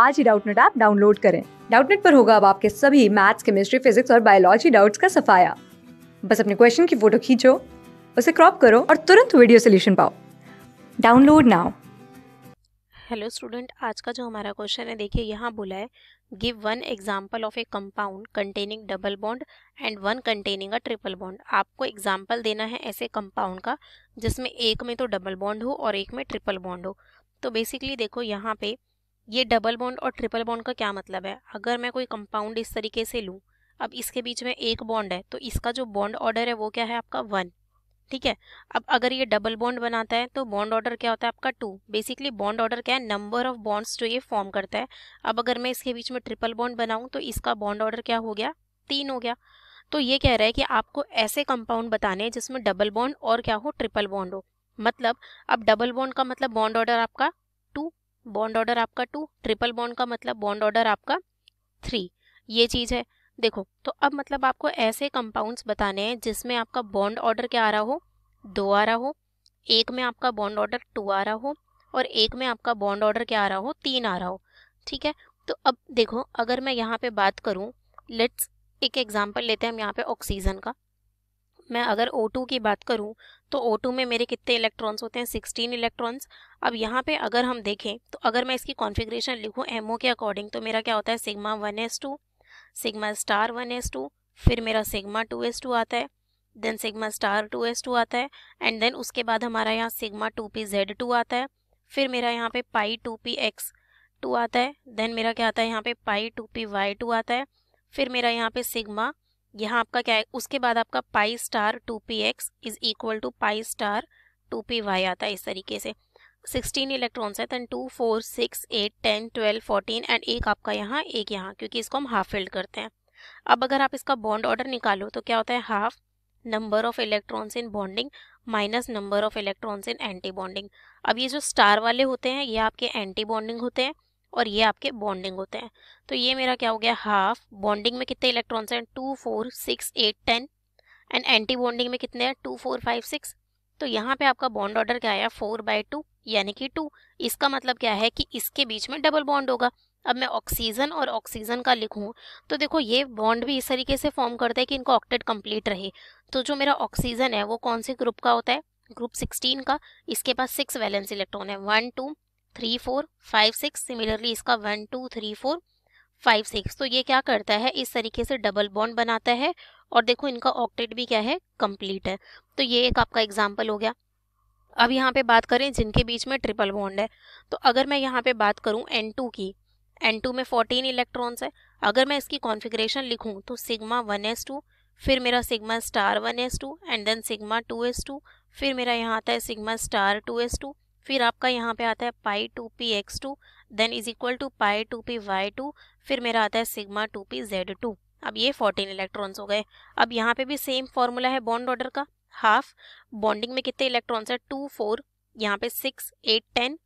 आज ही Doubtnut app download करें डाउटनेट पर होगा अब आपके सभी मैथ्स केमिस्ट्री फिजिक्स और बायोलॉजी डाउट्स का सफाया बस अपने क्वेश्चन की फोटो खींचो उसे क्रॉप करो और तुरंत वीडियो सोल्यूशन पाओ डाउनलोड नाउ हेलो स्टूडेंट आज का जो हमारा क्वेश्चन है देखिए यहाँ बोला है give one example of a compound containing double bond and one containing a triple bond आपको एग्जांपल देना है ऐसे कंपाउंड का जिसमें एक में तो डबल बॉन्ड हो और एक में ट्रिपल बॉन्ड हो तो बेसिकली देखो यहाँ पे ये डबल बॉन्ड और ट्रिपल बॉन्ड का क्या मतलब है अगर मैं कोई कंपाउंड इस तरीके से लूँ अब इसके बीच में एक बॉन्ड है तो इसका जो बॉन्ड ऑर्डर है वो क्या है आपका वन ठीक है अब अगर ये डबल बॉन्ड बनाता है तो बॉन्ड ऑर्डर क्या होता है आपका टू बेसिकली बॉन्ड ऑर्डर क्या है नंबर ऑफ बॉन्ड्स जो ये फॉर्म करता है अब अगर मैं इसके बीच में ट्रिपल बॉन्ड बनाऊं तो इसका बॉन्ड ऑर्डर क्या हो गया तीन हो गया तो ये कह रहा है कि आपको ऐसे कंपाउंड बताने हैं जिसमें डबल बॉन्ड और क्या हो ट्रिपल बॉन्ड हो मतलब अब डबल बॉन्ड का मतलब बॉन्ड ऑर्डर आपका बॉन्ड ऑर्डर आपका टू ट्रिपल बॉन्ड का मतलब बॉन्ड ऑर्डर आपका थ्री ये चीज़ है देखो तो अब मतलब आपको ऐसे कंपाउंड्स बताने हैं जिसमें आपका बॉन्ड ऑर्डर क्या आ रहा हो दो आ रहा हो एक में आपका बॉन्ड ऑर्डर टू आ रहा हो और एक में आपका बॉन्ड ऑर्डर क्या आ रहा हो तीन आ रहा हो ठीक है तो अब देखो अगर मैं यहाँ पे बात करूँ लेट्स एक एग्जाम्पल लेते हैं हम यहाँ पे ऑक्सीजन का मैं अगर ओ की बात करूँ तो O2 में मेरे कितने इलेक्ट्रॉन्स होते हैं 16 इलेक्ट्रॉन्स अब यहाँ पे अगर हम देखें तो अगर मैं इसकी कॉन्फ़िगरेशन लिखूँ एमओ के अकॉर्डिंग तो मेरा क्या होता है sigma one s two sigma star one s two फिर मेरा सिग्मा टू एस टू आता है then sigma star two s two आता है एंड देन उसके बाद हमारा यहाँ sigma two p z two आता है फिर मेरा यहाँ पे pi two p x two आता है देन मेरा क्या आता है यहाँ पे pi two p y two आता है फिर मेरा यहाँ पे सिग्मा यहाँ आपका क्या है उसके बाद आपका pi star two p x is equal to pi star two p y आता है इस तरीके से सिक्सटीन इलेक्ट्रॉन्स है then two four six eight ten twelve fourteen and एक आपका यहाँ एक यहाँ क्योंकि इसको हम हाफ फिल्ड करते हैं अब अगर आप इसका बॉन्ड ऑर्डर निकालो तो क्या होता है half number of electrons in bonding minus number of electrons in anti bonding अब ये जो स्टार वाले होते हैं ये आपके एंटी बॉन्डिंग होते हैं और ये आपके बॉन्डिंग होते हैं तो ये मेरा क्या हो गया हाफ बॉन्डिंग में कितने इलेक्ट्रॉन्स हैं two four six eight ten and anti bonding में कितने हैं टू फोर फाइव सिक्स तो यहाँ पे आपका बॉन्ड ऑर्डर क्या आया फोर बाई टू यानी कि टू इसका मतलब क्या है कि इसके बीच में डबल बॉन्ड होगा अब मैं ऑक्सीजन और ऑक्सीजन का लिखूँ तो देखो ये बॉन्ड भी इस तरीके से फॉर्म करता है कि इनका ऑक्टेट कंप्लीट रहे तो जो मेरा ऑक्सीजन है वो कौन से ग्रुप का होता है ग्रुप सिक्सटीन का इसके पास सिक्स वैलेंस इलेक्ट्रॉन है one two three four five six similarly इसका one two three four five six तो ये क्या करता है इस तरीके से डबल बॉन्ड बनाता है और देखो इनका ऑक्टेट भी क्या है कंप्लीट है तो ये एक आपका एग्जाम्पल हो गया अब यहाँ पे बात करें जिनके बीच में ट्रिपल बॉन्ड है तो अगर मैं यहाँ पे बात करूँ एन टू की एन टू में फोर्टीन इलेक्ट्रॉन्स है अगर मैं इसकी कॉन्फिग्रेशन लिखूँ तो सिग्मा वन एस टू फिर मेरा sigma star one s two and then sigma two s two फिर मेरा यहाँ आता है sigma star two s two फिर आपका यहाँ पे आता है pi two p x two then is equal to pi two p y two फिर मेरा आता है sigma two p z two अब ये फोर्टीन इलेक्ट्रॉन्स हो गए अब यहाँ पे भी सेम फॉर्मूला है बॉन्ड ऑर्डर का हाफ बॉन्डिंग में कितने इलेक्ट्रॉन्स है टू फोर यहाँ पे सिक्स एट टेन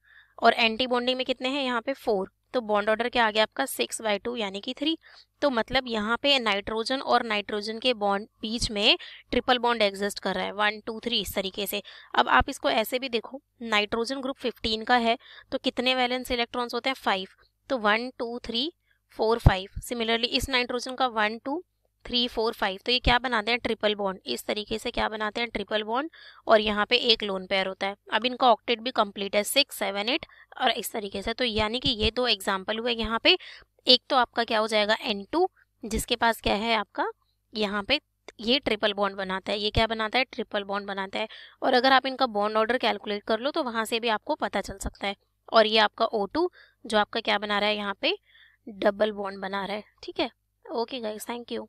और एंटी बॉन्डिंग में कितने हैं यहाँ पे फोर तो बॉन्ड ऑर्डर क्या आ गया आपका सिक्स बाई टू यानी कि थ्री तो मतलब यहाँ पे नाइट्रोजन और नाइट्रोजन के बॉन्ड बीच में ट्रिपल बॉन्ड एग्जिस्ट कर रहा है वन टू थ्री इस तरीके से अब आप इसको ऐसे भी देखो नाइट्रोजन ग्रुप फिफ्टीन का है तो कितने वैलेंस इलेक्ट्रॉन्स होते हैं फाइव तो one two three four five similarly इस नाइट्रोजन का one two three four five तो ये क्या बनाते हैं ट्रिपल बॉन्ड इस तरीके से क्या बनाते हैं ट्रिपल बॉन्ड और यहाँ पे एक लोन पेयर होता है अब इनका ऑक्टेट भी कंप्लीट है सिक्स सेवन एट और इस तरीके से तो यानी कि ये दो एग्जाम्पल हुए यहाँ पे एक तो आपका क्या हो जाएगा एन टू जिसके पास क्या है आपका यहाँ पे ये ट्रिपल बॉन्ड बनाता है ये क्या बनाता है ट्रिपल बॉन्ड बनाता है और अगर आप इनका बॉन्ड ऑर्डर कैलकुलेट कर लो तो वहाँ से भी आपको पता चल सकता है और ये आपका ओ टू जो आपका क्या बना रहा है यहाँ पे डबल बॉन्ड बना रहा है ठीक है ओके गाइस थैंक यू